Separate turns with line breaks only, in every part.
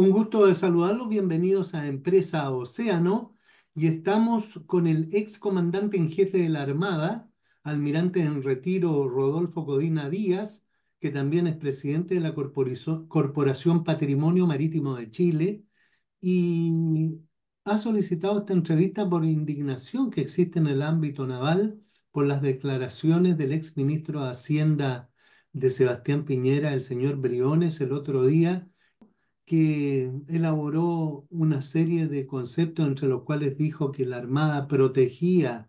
Un gusto de saludarlos, bienvenidos a Empresa Océano y estamos con el ex comandante en jefe de la Armada, almirante en retiro Rodolfo Codina Díaz, que también es presidente de la Corporación Patrimonio Marítimo de Chile y ha solicitado esta entrevista por indignación que existe en el ámbito naval por las declaraciones del ex ministro de Hacienda de Sebastián Piñera, el señor Briones, el otro día, que elaboró una serie de conceptos entre los cuales dijo que la Armada protegía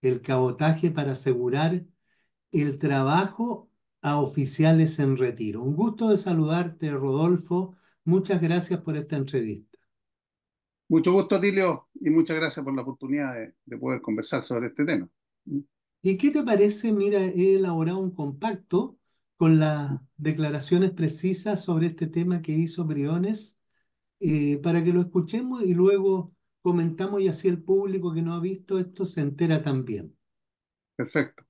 el cabotaje para asegurar el trabajo a oficiales en retiro. Un gusto de saludarte, Rodolfo. Muchas gracias por esta entrevista.
Mucho gusto, Tilio, y muchas gracias por la oportunidad de, de poder conversar sobre este tema.
¿Y qué te parece? Mira, he elaborado un compacto con las declaraciones precisas sobre este tema que hizo Briones, eh, para que lo escuchemos y luego comentamos y así el público que no ha visto esto se entera también. Perfecto.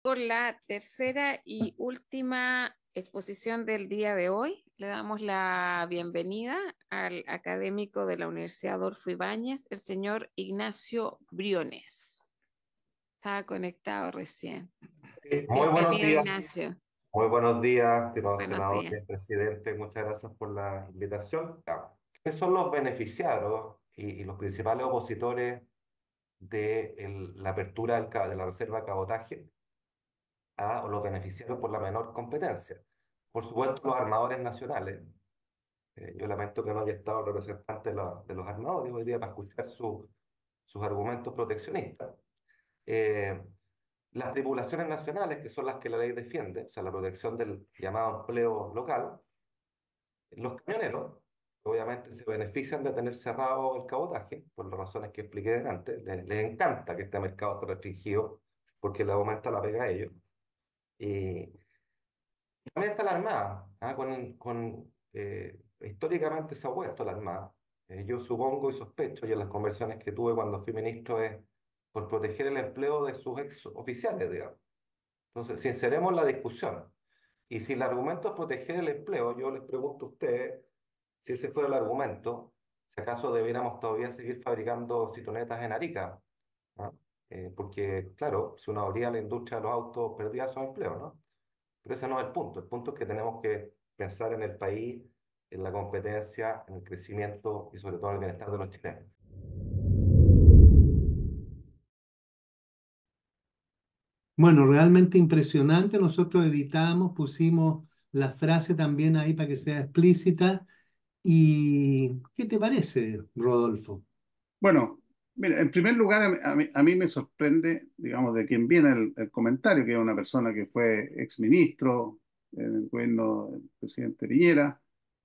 Por la tercera y última exposición del día de hoy, le damos la bienvenida al académico de la Universidad Adolfo Ibáñez, el señor Ignacio Briones. Estaba conectado recién. Muy buenos días.
Muy buenos días, estimado senador presidente. Muchas gracias por la invitación. ¿Qué son los beneficiarios y, los principales opositores de el, la apertura del, de la reserva de cabotaje a, ah, o los beneficiarios por la menor competencia? Por supuesto, los armadores nacionales. Eh, yo lamento que no haya estado el representante de, los armadores hoy día para escuchar su, sus argumentos proteccionistas eh, las tripulaciones nacionales, que son las que la ley defiende, o sea, la protección del llamado empleo local, los camioneros, obviamente se benefician de tener cerrado el cabotaje, por las razones que expliqué antes, les, encanta que este mercado esté restringido porque le aumenta la pega a ellos. Y también está la Armada, ¿ah? con, eh, históricamente se ha puesto la Armada. Eh, yo supongo y sospecho, y en las conversaciones que tuve cuando fui ministro, es por proteger el empleo de sus ex oficiales, digamos. Entonces, sinceremos la discusión. Y si el argumento es proteger el empleo, yo les pregunto a ustedes, si ese fuera el argumento, si acaso debiéramos todavía seguir fabricando citonetas en Arica, eh, porque claro, si uno abría la industria de los autos, perdía su empleo, ¿no? Pero ese no es el punto, el punto es que tenemos que pensar en el país, en la competencia, en el crecimiento y sobre todo en el bienestar
de los chilenos. Bueno, realmente impresionante. Nosotros editamos, pusimos la frase también ahí para que sea explícita. ¿Y qué te parece,
Rodolfo? Bueno, mira, en primer lugar, a mí, me sorprende, digamos, de quien viene el, comentario, que es una persona que fue exministro en el gobierno del presidente Piñera,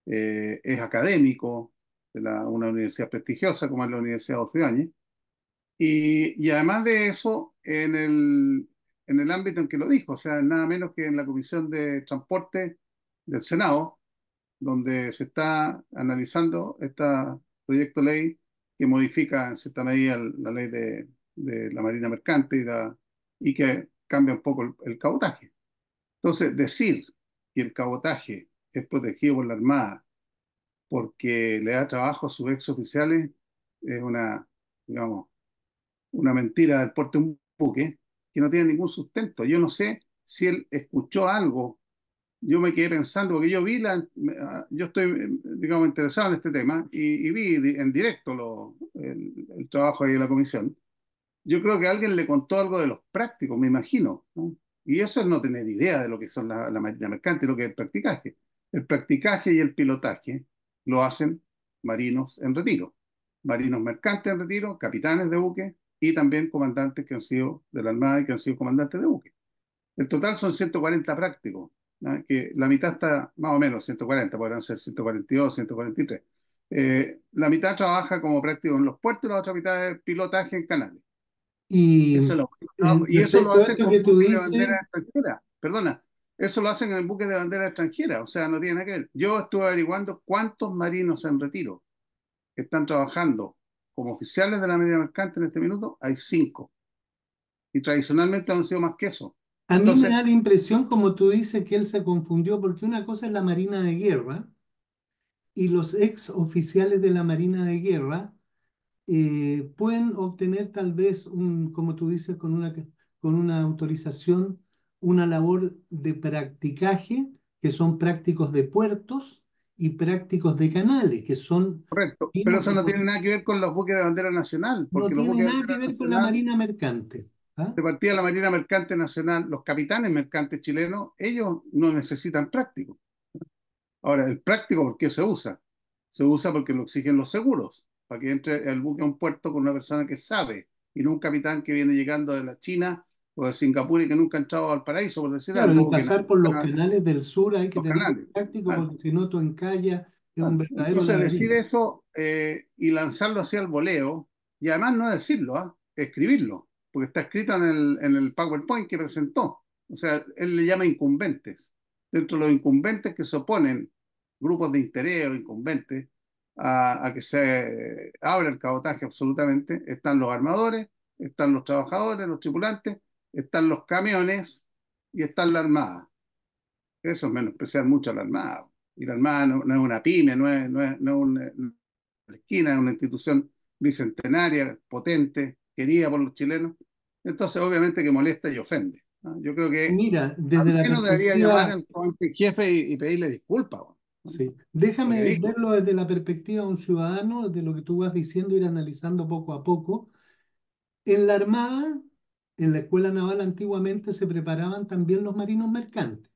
eh, es académico de la, una universidad prestigiosa como es la Universidad de Oceáñez, y, y, además de eso, en el, en el ámbito en que lo dijo, o sea, nada menos que en la Comisión de Transporte del Senado, donde se está analizando este proyecto ley que modifica en cierta medida la ley de, de la Marina Mercante y, y, que cambia un poco el, cabotaje. Entonces, decir que el cabotaje es protegido por la Armada porque le da trabajo a sus exoficiales es una, digamos, una mentira del porte un buque que no tiene ningún sustento. Yo no sé si él escuchó algo. Yo me quedé pensando, porque yo vi la, ah, yo estoy, eh, digamos, interesado en este tema y, vi en directo lo, el, trabajo ahí de la comisión. Yo creo que alguien le contó algo de los prácticos, me imagino. Y eso es no tener idea de lo que son la, la marina mercante y lo que es el practicaje. El practicaje y el pilotaje lo hacen marinos en retiro, marinos mercantes en retiro, capitanes de buques y también comandantes que han sido de la Armada y que han sido comandantes de buque. El total son 140 prácticos, que la mitad está más o menos 140, podrán ser 142, 143. Eh, la mitad trabaja como práctico en los puertos y la otra mitad es pilotaje en canales. Y eso lo, hacen con buques de bandera
extranjera.
Perdona, eso lo hacen en buques de bandera extranjera, o sea, no tiene nada que ver. Yo estuve averiguando cuántos marinos en retiro están trabajando como oficiales de la Marina Mercante en este minuto, hay cinco. Y
tradicionalmente han sido más que eso. A mí me da la impresión, como tú dices, que él se confundió porque una cosa es la Marina de Guerra y los ex oficiales de la Marina de Guerra eh, pueden obtener tal vez, un, como tú dices, con una, con una autorización, una labor de practicaje, que son prácticos de puertos, y prácticos de canales, que son... Correcto, pero eso no tiene nada que ver con los buques de bandera nacional. no tiene nada que ver con la Marina Mercante. ¿ah? De partida
la Marina Mercante Nacional, los capitanes mercantes chilenos, ellos no necesitan práctico. Ahora, el práctico, ¿por qué se usa? Se usa porque lo exigen los seguros, para que entre el buque a un puerto con una persona que sabe, y no un capitán que viene llegando de la China o de Singapur y que nunca ha entrado al paraíso, por decir así. algo. pasar por los
canales del sur hay que tener un práctico, porque si no tú encallas, es un verdadero... Entonces decir eso
eh, y lanzarlo hacia el voleo, y además no decirlo, ¿ah? escribirlo, porque está escrito en el, en el PowerPoint que presentó. O sea, él le llama incumbentes. Dentro de los incumbentes que se oponen, grupos de interés o incumbentes, a, a, que se abra el cabotaje absolutamente, están los armadores, están los trabajadores, los tripulantes están los camiones y está la Armada. Eso es menospreciar mucho a la Armada. Y la Armada no, es una pyme, no es, una, eh, esquina, es una institución bicentenaria, potente, querida por los chilenos. Entonces, obviamente que molesta y ofende. Yo creo que Mira, desde la debería llamar al jefe y,
pedirle disculpas. Sí. Déjame verlo desde la perspectiva de un ciudadano, de lo que tú vas diciendo, ir analizando poco a poco. En la Armada en la escuela naval antiguamente se preparaban también los marinos mercantes,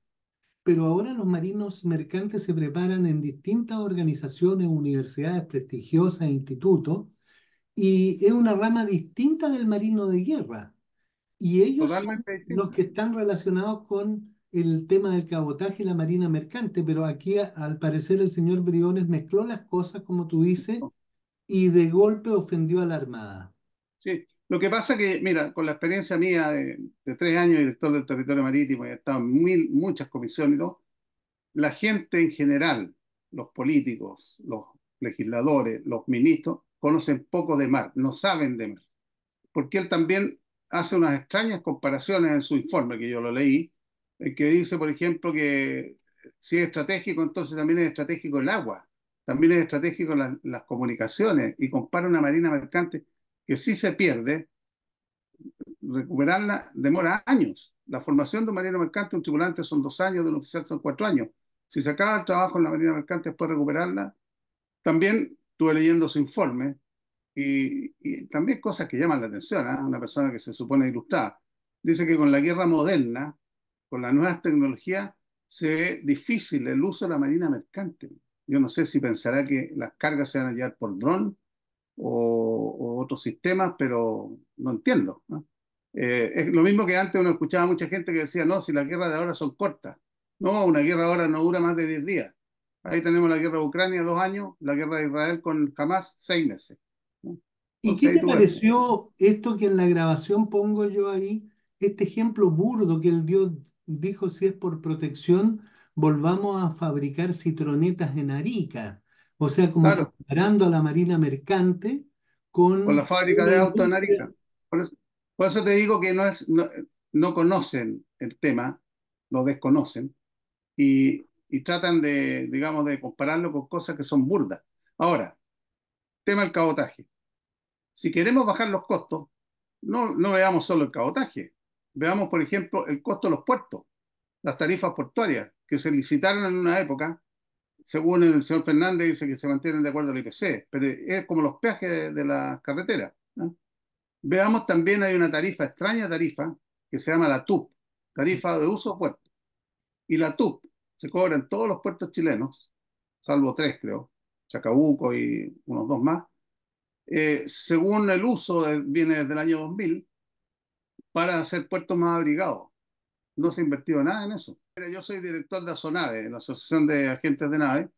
pero ahora los marinos mercantes se preparan en distintas organizaciones, universidades prestigiosas, institutos, y es una rama distinta del marino de guerra. Y ellos son los que están relacionados con el tema del cabotaje y la marina mercante, pero aquí al parecer el señor Briones mezcló las cosas, como tú dices, y de golpe ofendió a la Armada. Sí, lo que pasa que, mira, con la experiencia mía de,
tres años director del territorio marítimo y he estado en muchas comisiones y todo, la gente en general, los políticos, los legisladores, los ministros, conocen poco de mar, no saben de mar. Porque él también hace unas extrañas comparaciones en su informe, que yo lo leí, en que dice, por ejemplo, que si es estratégico, entonces también es estratégico el agua, también es estratégico las comunicaciones, y compara una marina mercante que si se pierde, recuperarla demora años. La formación de un marino mercante, un tripulante son dos años, de un oficial son cuatro años. Si se acaba el trabajo en la marina mercante, después recuperarla. También estuve leyendo su informe y, también cosas que llaman la atención a ¿ah? una persona que se supone ilustrada. Dice que con la guerra moderna, con las nuevas tecnologías, se ve difícil el uso de la marina mercante. Yo no sé si pensará que las cargas se van a llevar por dron o, otros sistemas, pero no entiendo. Eh, es lo mismo que antes uno escuchaba a mucha gente que decía, no, si las guerras de ahora son cortas. No, una guerra ahora no dura más de 10 días. Ahí tenemos la guerra de Ucrania, dos años, la guerra de Israel con Hamas, seis meses. ¿Y qué te
pareció esto que en la grabación pongo yo ahí, este ejemplo burdo que el Dios dijo si es por protección, volvamos a fabricar citronetas en Arica? O sea, como comparando a la marina mercante con... Con la fábrica de auto de
Arica. Por eso, te digo que no, es, no, conocen el tema, lo desconocen, y, tratan de, digamos, de compararlo con cosas que son burdas. Ahora, tema del cabotaje. Si queremos bajar los costos, no, no veamos solo el cabotaje. Veamos, por ejemplo, el costo de los puertos, las tarifas portuarias, que se licitaron en una época según el señor Fernández, dice que se mantienen de acuerdo al IPC, pero es como los peajes de, la las carreteras. Veamos también, hay una tarifa, extraña tarifa, que se llama la TUP, tarifa de uso puerto. Y la TUP se cobra en todos los puertos chilenos, salvo tres creo, Chacabuco y unos dos más, eh, según el uso, eh, viene desde el año 2000, para hacer puertos más abrigados no se ha invertido nada en eso. Yo soy director de ASONAVE, la Asociación de Agentes de Nave,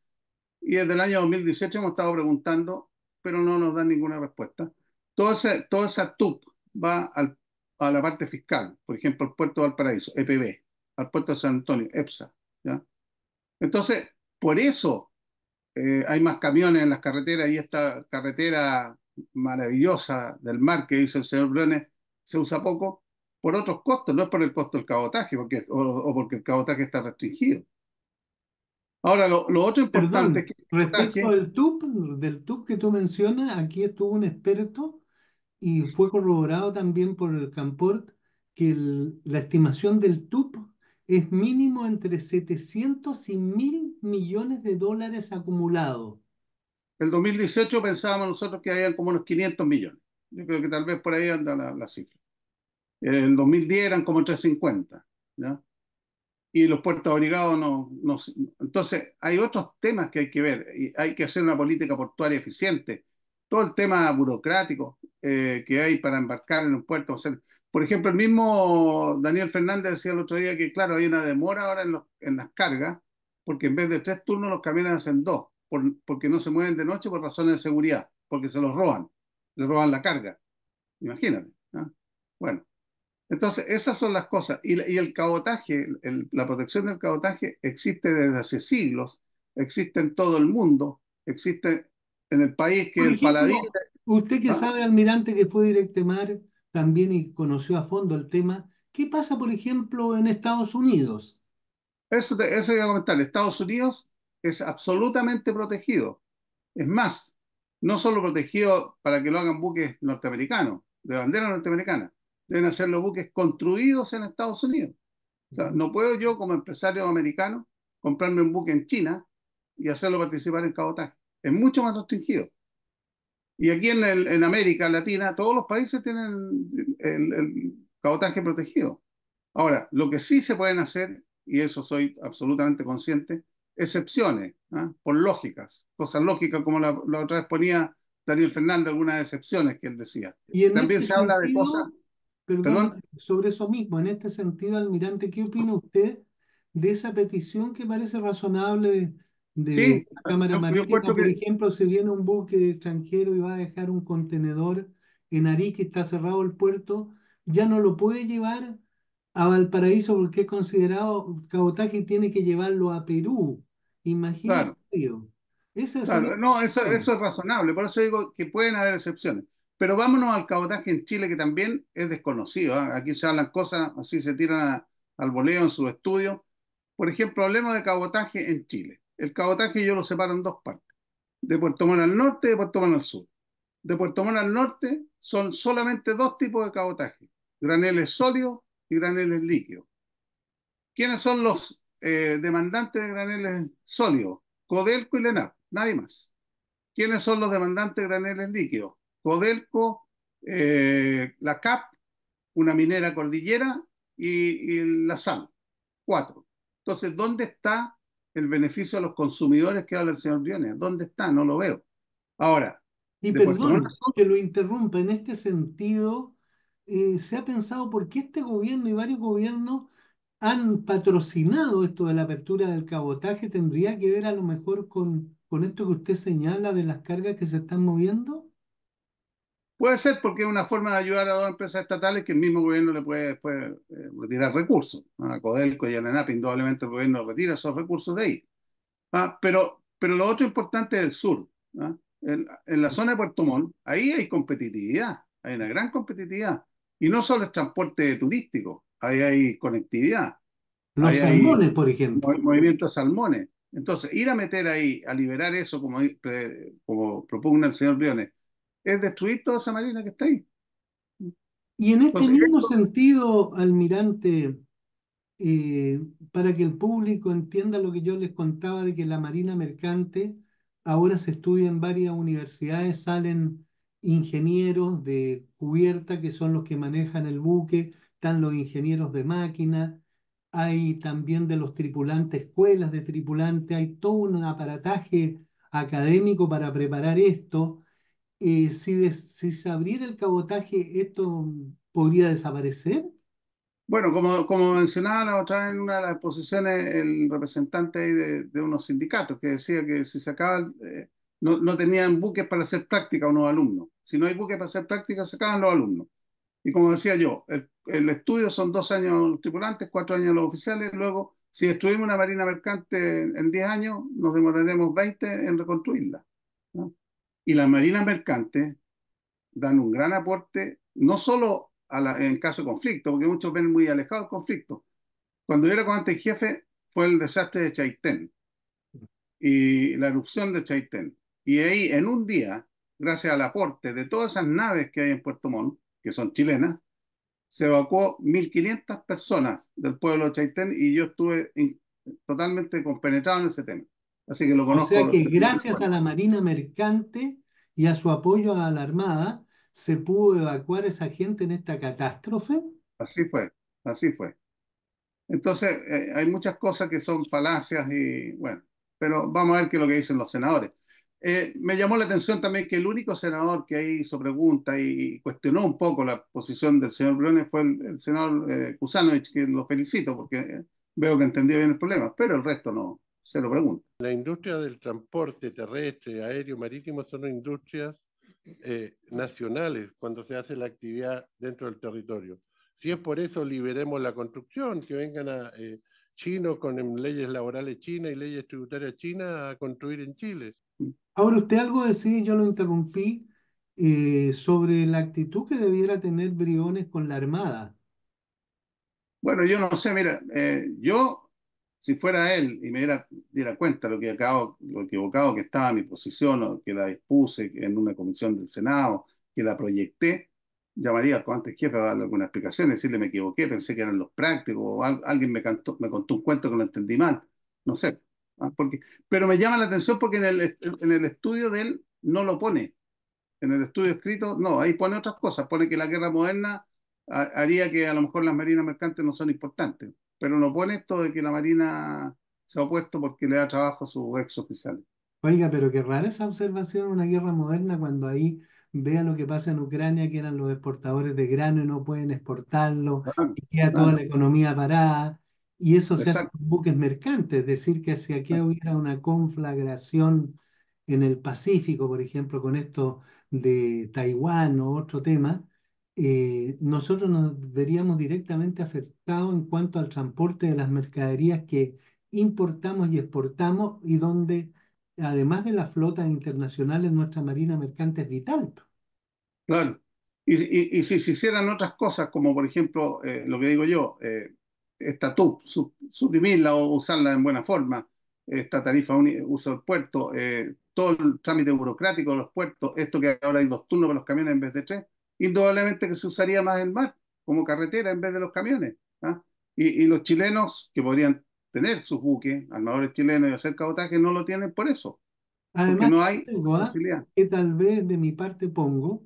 y desde el año 2018 hemos estado preguntando, pero no nos dan ninguna respuesta. Todo ese, toda esa TUP va a la parte fiscal, por ejemplo, al puerto de Valparaíso, EPB, al puerto de San Antonio, EPSA. ¿ya? Entonces, por eso eh, hay más camiones en las carreteras y esta carretera maravillosa del mar que dice el señor Briones se usa poco por otros costos, no es por el costo del cabotaje porque, o, porque el cabotaje está restringido.
Ahora, lo, otro importante es que... respecto del TUP, del TUP que tú mencionas, aquí estuvo un experto y fue corroborado también por el Camport que la estimación del TUP es mínimo entre 700 y 1000 millones de dólares acumulados. El 2018 pensábamos nosotros que
habían como unos 500 millones. Yo creo que tal vez por ahí anda la cifra. En 2010 eran como 350. Y los puertos obligados no, Entonces, hay otros temas que hay que ver. Y hay que hacer una política portuaria eficiente. Todo el tema burocrático eh, que hay para embarcar en un puerto. por ejemplo, el mismo Daniel Fernández decía el otro día que, claro, hay una demora ahora en, las cargas, porque en vez de tres turnos los camiones hacen dos, porque no se mueven de noche por razones de seguridad, porque se los roban, le roban la carga. Imagínate. Bueno, entonces, esas son las cosas. Y, el cabotaje, la protección del cabotaje existe desde hace siglos, existe en todo el mundo, existe en el país que el paladín.
Usted que ah. sabe, almirante, que fue mar también y conoció a fondo el tema, ¿qué pasa, por ejemplo, en Estados Unidos? Eso, te, eso iba a comentar. Estados
Unidos es absolutamente protegido. Es más, no solo protegido para que lo hagan buques norteamericanos, de bandera norteamericana, deben hacer los buques construidos en Estados Unidos. O sea, no puedo yo como empresario americano comprarme un buque en China y hacerlo participar en cabotaje. Es mucho más restringido. Y aquí en, en América Latina, todos los países tienen el, cabotaje protegido. Ahora, lo que sí se pueden hacer, y eso soy absolutamente consciente, excepciones, ¿ah? por lógicas, cosas lógicas como la, otra vez ponía Daniel Fernández, algunas excepciones que él decía. ¿Y También este se habla de cosas
Perdón, sobre eso mismo, en este sentido, almirante, ¿qué opina usted de esa petición que parece razonable de la Cámara Marítima? Por ejemplo, si viene un buque extranjero y va a dejar un contenedor en que está cerrado el puerto, ya no lo puede llevar a Valparaíso porque es considerado cabotaje y tiene que llevarlo a Perú. Imagínese. No,
eso es razonable. Por eso digo que pueden haber excepciones. Pero vámonos al cabotaje en Chile, que también es desconocido. ¿ah? Aquí se hablan cosas, así se tiran al boleo en su estudio. Por ejemplo, hablemos de cabotaje en Chile. El cabotaje yo lo separo en dos partes. De Puerto Montt al norte y de Puerto Montt al sur. De Puerto Montt al norte son solamente dos tipos de cabotaje. Graneles sólidos y graneles líquidos. ¿Quiénes son los eh, demandantes de graneles sólidos? Codelco y Lenap, nadie más. ¿Quiénes son los demandantes de graneles líquidos? Codelco, eh, la CAP, una minera cordillera y, la SAM. Cuatro. Entonces, ¿dónde está el beneficio a los consumidores que habla el señor Briones? ¿Dónde está? No lo veo. Ahora. Y perdón
que lo interrumpa. En este sentido, eh, se ha pensado por qué este gobierno y varios gobiernos han patrocinado esto de la apertura del cabotaje. ¿Tendría que ver a lo mejor con, con esto que usted señala de las cargas que se están moviendo?
Puede ser porque es una forma de ayudar a dos empresas estatales que el mismo gobierno le puede después eh, retirar recursos. A Codelco y a la indudablemente el gobierno retira esos recursos de ahí. ¿ah? Pero, pero lo otro importante es el sur. ¿ah? En, la zona de Puerto Montt, ahí hay competitividad, hay una gran competitividad. Y no solo es transporte turístico, ahí hay conectividad.
Los salmones,
por ejemplo. Movimiento de salmones. Entonces, ir a meter ahí, a liberar eso, como, eh, como el señor Briones,
es destruir toda esa marina que está ahí. Y en este mismo sentido, almirante, eh, para que el público entienda lo que yo les contaba de que la marina mercante ahora se estudia en varias universidades, salen ingenieros de cubierta que son los que manejan el buque, están los ingenieros de máquina, hay también de los tripulantes, escuelas de tripulantes, hay todo un aparataje académico para preparar esto. Eh, si, se abriera el cabotaje, ¿esto podría desaparecer?
Bueno, como, como mencionaba la otra en una de las exposiciones, el representante de, de unos sindicatos que decía que si se acaban eh, no, no, tenían buques para hacer práctica unos alumnos. Si no hay buques para hacer práctica, se acaban los alumnos. Y como decía yo, el, el estudio son dos años los tripulantes, cuatro años los oficiales, luego si destruimos una marina mercante en diez años, nos demoraremos 20 en reconstruirla. ¿no? y las Marina Mercante dan un gran aporte, no solo en caso de conflicto, porque muchos ven muy alejado el conflicto. Cuando yo era comandante jefe fue el desastre de Chaitén y la erupción de Chaitén. Y ahí, en un día, gracias al aporte de todas esas naves que hay en Puerto Montt, que son chilenas, se evacuó 1.500 personas del pueblo de Chaitén y yo estuve totalmente compenetrado en ese tema.
Así que lo conozco. O sea que gracias a la Marina Mercante y a su apoyo a la Armada, se pudo evacuar esa gente en esta catástrofe. Así fue,
así fue. Entonces, eh, hay muchas cosas que son falacias y bueno, pero vamos a ver qué es lo que dicen los senadores. Eh, me llamó la atención también que el único senador que hizo pregunta y, cuestionó un poco la posición del señor Briones fue el, senador eh, que lo felicito porque eh, veo que entendió bien el problema, pero el resto no, se lo pregunto. La industria del transporte terrestre, aéreo, marítimo son industrias eh, nacionales cuando se hace la actividad dentro del territorio. Si es por eso, liberemos la construcción, que vengan a eh, chinos con em, leyes laborales chinas y leyes tributarias chinas a construir en Chile.
Ahora, usted algo decía, yo lo interrumpí, eh, sobre la actitud que debiera tener Briones con la Armada.
Bueno, yo no sé, mira, yo si fuera él y me diera, cuenta lo que acabo, lo equivocado que estaba mi posición, o que la dispuse en una comisión del Senado, que la proyecté, llamaría al antes jefe a darle alguna explicación, decirle me equivoqué, pensé que eran los prácticos, o alguien me, cantó, me contó un cuento que lo entendí mal, no sé. ¿ah? Porque, pero me llama la atención porque en el, en el estudio de él no lo pone. En el estudio escrito, no, ahí pone otras cosas, pone que la guerra moderna haría que a lo mejor las marinas mercantes no son importantes pero no pone esto de que la Marina se ha opuesto porque le da trabajo a sus ex oficiales
Oiga, pero qué rara esa observación en una guerra moderna cuando ahí vea lo que pasa en Ucrania, que eran los exportadores de grano y no pueden exportarlo, y queda toda la economía parada, y eso se hace con buques mercantes, es decir, que si aquí hubiera una conflagración en el Pacífico, por ejemplo, con esto de Taiwán o otro tema, eh, nosotros nos veríamos directamente afectados en cuanto al transporte de las mercaderías que importamos y exportamos y donde, además de las flotas internacionales, nuestra marina mercante es vital.
Claro. Y, y, si se hicieran otras cosas, como por ejemplo eh, lo que digo yo, eh, esta TUP, suprimirla o usarla en buena forma, esta tarifa uso del puerto, todo el trámite burocrático de los puertos, esto que ahora hay dos turnos para los camiones en vez de tres, indudablemente que se usaría más el mar como carretera en vez de los camiones. ¿ah? Y, los chilenos, que podrían tener sus buques, armadores chilenos y hacer cabotaje,
no lo tienen por eso.
Además, no hay
facilidad. que tal vez de mi parte pongo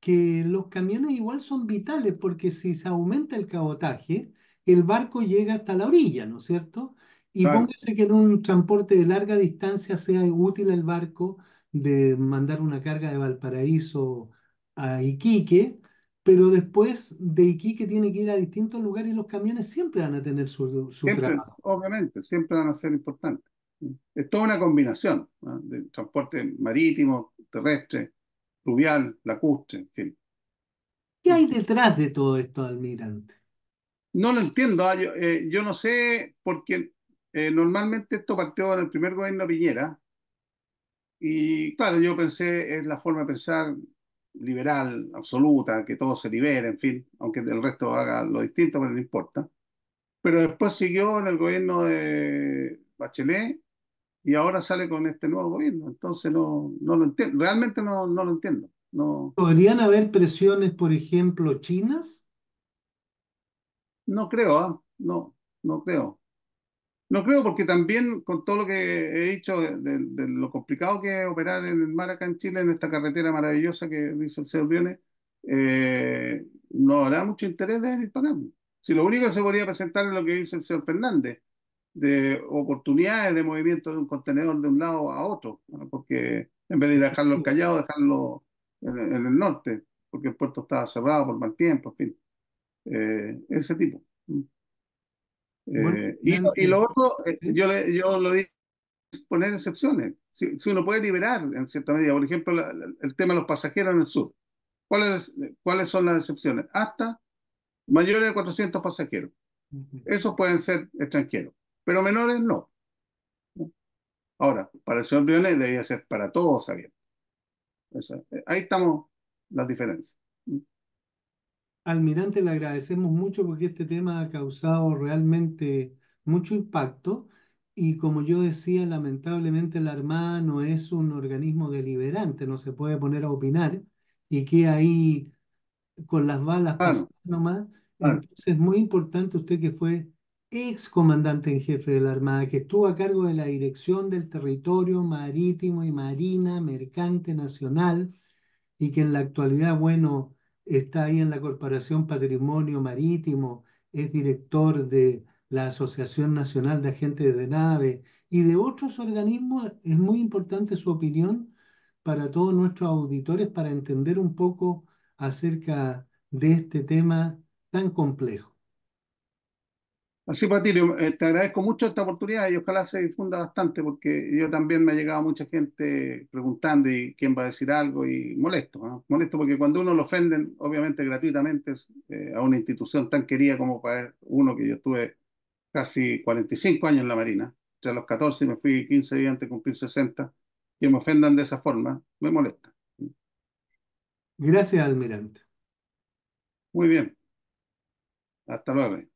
que los camiones igual son vitales porque si se aumenta el cabotaje, el barco llega hasta la orilla, ¿no es cierto? Y póngase que en un transporte de larga distancia sea útil el barco de mandar una carga de Valparaíso a Iquique, pero después de Iquique tiene que ir a distintos lugares y los camiones siempre van a tener su, trabajo. Obviamente, siempre van a ser importantes.
Es toda una combinación de transporte marítimo, terrestre, fluvial, lacustre, en fin.
¿Qué hay detrás de todo esto, almirante?
No lo entiendo. Ah, eh, yo, no sé, porque eh, normalmente esto partió en el primer gobierno Piñera. Y claro, yo pensé, es la forma de pensar liberal, absoluta, que todo se libere, en fin, aunque el resto haga lo distinto, pero no importa. Pero después siguió en el gobierno de Bachelet y ahora sale con este nuevo gobierno. Entonces no, no lo entiendo, realmente no, no lo entiendo. No.
¿Podrían haber presiones, por ejemplo, chinas?
No creo, ¿ah? no, no creo. No creo, porque también con todo lo que he dicho de, lo complicado que es operar en el mar acá en Chile, en esta carretera maravillosa que dice el señor Briones, eh, no habrá mucho interés de venir para Si lo único que se podría presentar es lo que dice el señor Fernández, de oportunidades de movimiento de un contenedor de un lado a otro, porque en vez de ir a dejarlo en dejarlo en, el norte, porque el puerto estaba cerrado por mal tiempo, en fin, eh, ese tipo. Eh, y, lo eh, otro, eh, yo, le, yo lo digo, poner excepciones. Si, uno puede liberar en cierta medida, por ejemplo, el tema de los pasajeros en el sur. ¿Cuáles, ¿Cuáles son las excepciones? Hasta mayores de 400 pasajeros. Esos pueden ser extranjeros, pero menores no. Ahora, para el señor Briones debería ser para todos abiertos. ahí estamos las diferencias.
Almirante, le agradecemos mucho porque este tema ha causado realmente mucho impacto y como yo decía, lamentablemente la Armada no es un organismo deliberante, no se puede poner a opinar y que ahí con las balas pasó nomás. Entonces es muy importante usted que fue ex comandante en jefe de la Armada, que estuvo a cargo de la dirección del territorio marítimo y marina mercante nacional y que en la actualidad, bueno, está ahí en la Corporación Patrimonio Marítimo, es director de la Asociación Nacional de Agentes de Nave y de otros organismos, es muy importante su opinión para todos nuestros auditores para entender un poco acerca de este tema tan complejo.
Así, Patilio, eh, te agradezco mucho esta oportunidad y ojalá se difunda bastante porque yo también me ha llegado mucha gente preguntando y quién va a decir algo y molesto, molesto porque cuando uno lo ofenden, obviamente gratuitamente, eh, a una institución tan querida como para uno que yo estuve casi 45 años en la Marina, entre los 14 y me fui 15 días antes cumplir 60, que me ofendan de esa forma, me molesta.
Gracias, almirante. Muy bien. Hasta luego.